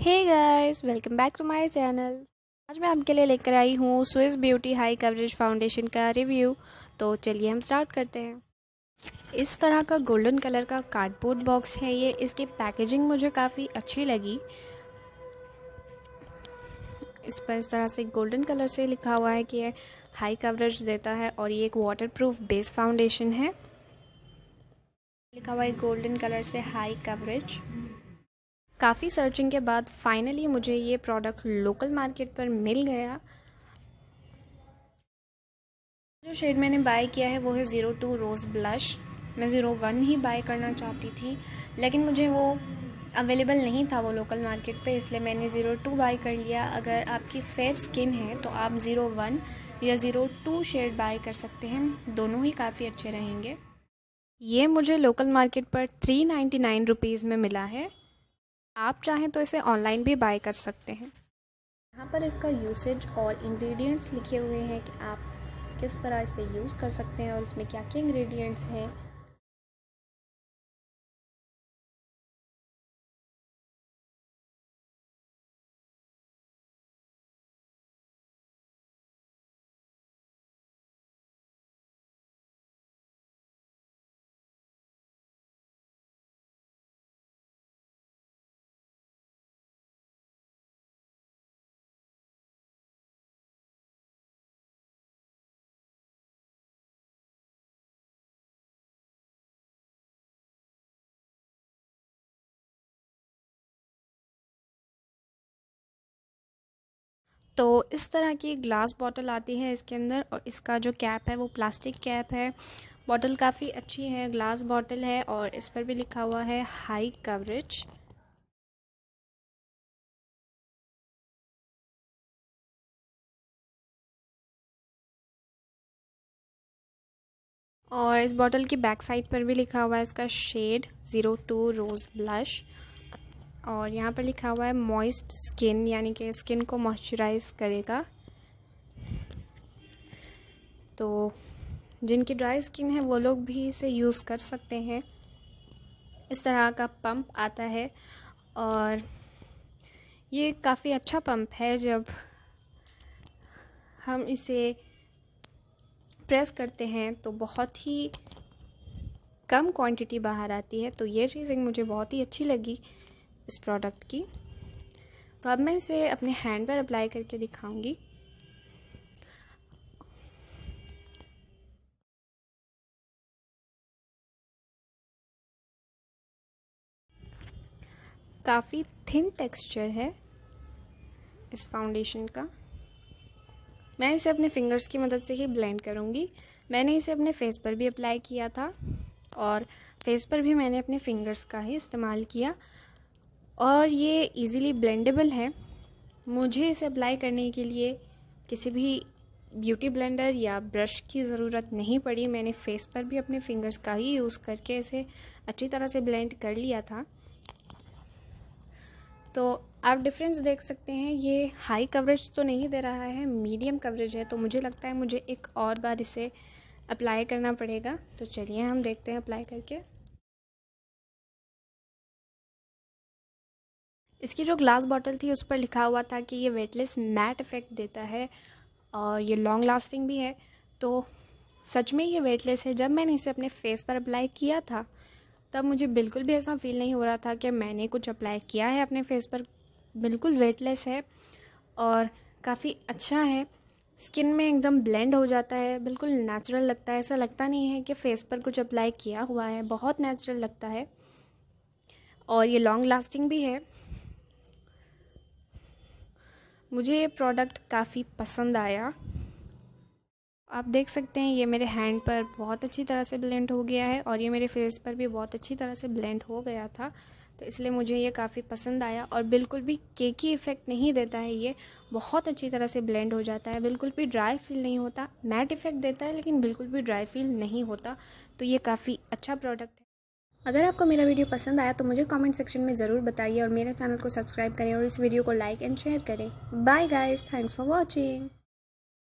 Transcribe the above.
hey guys welcome back to my channel आज मैं आपके लिए लेकर आई हूँ Swiss Beauty high coverage foundation का रिव्यू तो चलिए हम स्टार्ट करते हैं इस तरह का गोल्डन कलर का कार्डबोर्ड बॉक्स है ये इसकी पैकेजिंग मुझे काफ़ी अच्छी लगी इस पर इस तरह से गोल्डन कलर से लिखा हुआ है कि ये हाई कवरेज देता है और ये एक वाटरप्रूफ बेस फाउंडेशन है लिखा हुआ है गोल्डन कलर से हाई कवरेज काफ़ी सर्चिंग के बाद फाइनली मुझे ये प्रोडक्ट लोकल मार्केट पर मिल गया जो शेड मैंने बाय किया है वो है ज़ीरो टू रोज़ ब्लश मैं ज़ीरो वन ही बाय करना चाहती थी लेकिन मुझे वो अवेलेबल नहीं था वो लोकल मार्केट पे इसलिए मैंने ज़ीरो टू बाई कर लिया अगर आपकी फेयर स्किन है तो आप ज़ीरो वन या ज़ीरो टू शेड बाय कर सकते हैं दोनों ही काफ़ी अच्छे रहेंगे ये मुझे लोकल मार्केट पर थ्री नाइन्टी नाइन रुपीज़ में मिला है आप चाहें तो इसे ऑनलाइन भी बाय कर सकते हैं यहाँ पर इसका यूसेज और इंग्रेडिएंट्स लिखे हुए हैं कि आप किस तरह इसे यूज़ कर सकते हैं और इसमें क्या क्या इंग्रेडिएंट्स हैं तो इस तरह की ग्लास बॉटल आती है इसके अंदर और इसका जो कैप है वो प्लास्टिक कैप है बॉटल काफ़ी अच्छी है ग्लास बॉटल है और इस पर भी लिखा हुआ है हाई कवरेज और इस बॉटल की बैक साइड पर भी लिखा हुआ है इसका shade zero two rose blush और यहाँ पर लिखा हुआ है मॉइस्ट स्किन यानी कि स्किन को मॉइस्चराइज करेगा तो जिनकी ड्राई स्किन है वो लोग भी इसे यूज़ कर सकते हैं इस तरह का पंप आता है और ये काफ़ी अच्छा पंप है जब हम इसे प्रेस करते हैं तो बहुत ही कम क्वांटिटी बाहर आती है तो ये चीज़ मुझे बहुत ही अच्छी लगी इस प्रोडक्ट की तो अब मैं इसे अपने हैंड पर अप्लाई करके दिखाऊंगी काफ़ी थिन टेक्सचर है इस फाउंडेशन का मैं इसे अपने फिंगर्स की मदद से ही ब्लेंड करूंगी मैंने इसे अपने फेस पर भी अप्लाई किया था और फेस पर भी मैंने अपने फिंगर्स का ही इस्तेमाल किया और ये इजीली ब्लेंडेबल है मुझे इसे अप्लाई करने के लिए किसी भी ब्यूटी ब्लेंडर या ब्रश की ज़रूरत नहीं पड़ी मैंने फेस पर भी अपने फिंगर्स का ही यूज़ करके इसे अच्छी तरह से ब्लेंड कर लिया था तो आप डिफरेंस देख सकते हैं ये हाई कवरेज तो नहीं दे रहा है मीडियम कवरेज है तो मुझे लगता है मुझे एक और बार इसे अप्लाई करना पड़ेगा तो चलिए हम देखते हैं अप्लाई करके इसकी जो ग्लास बॉटल थी उस पर लिखा हुआ था कि ये वेटलेस मैट इफ़ेक्ट देता है और ये लॉन्ग लास्टिंग भी है तो सच में ये वेटलेस है जब मैंने इसे अपने फेस पर अप्लाई किया था तब मुझे बिल्कुल भी ऐसा फील नहीं हो रहा था कि मैंने कुछ अप्लाई किया है अपने फेस पर बिल्कुल वेटलेस है और काफ़ी अच्छा है स्किन में एकदम ब्लेंड हो जाता है बिल्कुल नेचुरल लगता है ऐसा लगता नहीं है कि फेस पर कुछ अप्लाई किया हुआ है बहुत नेचुरल लगता है और ये लॉन्ग लास्टिंग भी है मुझे ये प्रोडक्ट काफ़ी पसंद आया आप देख सकते हैं ये मेरे हैंड पर बहुत अच्छी तरह से ब्लेंड हो गया है और ये मेरे फेस पर भी बहुत अच्छी तरह से ब्लेंड हो गया था तो इसलिए मुझे ये काफ़ी पसंद आया और बिल्कुल भी केकी इफ़ेक्ट नहीं देता है ये बहुत अच्छी तरह से ब्लेंड हो जाता है बिल्कुल भी ड्राई फील नहीं होता मैट इफ़ेक्ट देता है लेकिन बिल्कुल भी ड्राई फील नहीं होता तो ये काफ़ी अच्छा प्रोडक्ट है अगर आपको मेरा वीडियो पसंद आया तो मुझे कमेंट सेक्शन में ज़रूर बताइए और मेरे चैनल को सब्सक्राइब करें और इस वीडियो को लाइक एंड शेयर करें bye guys thanks for watching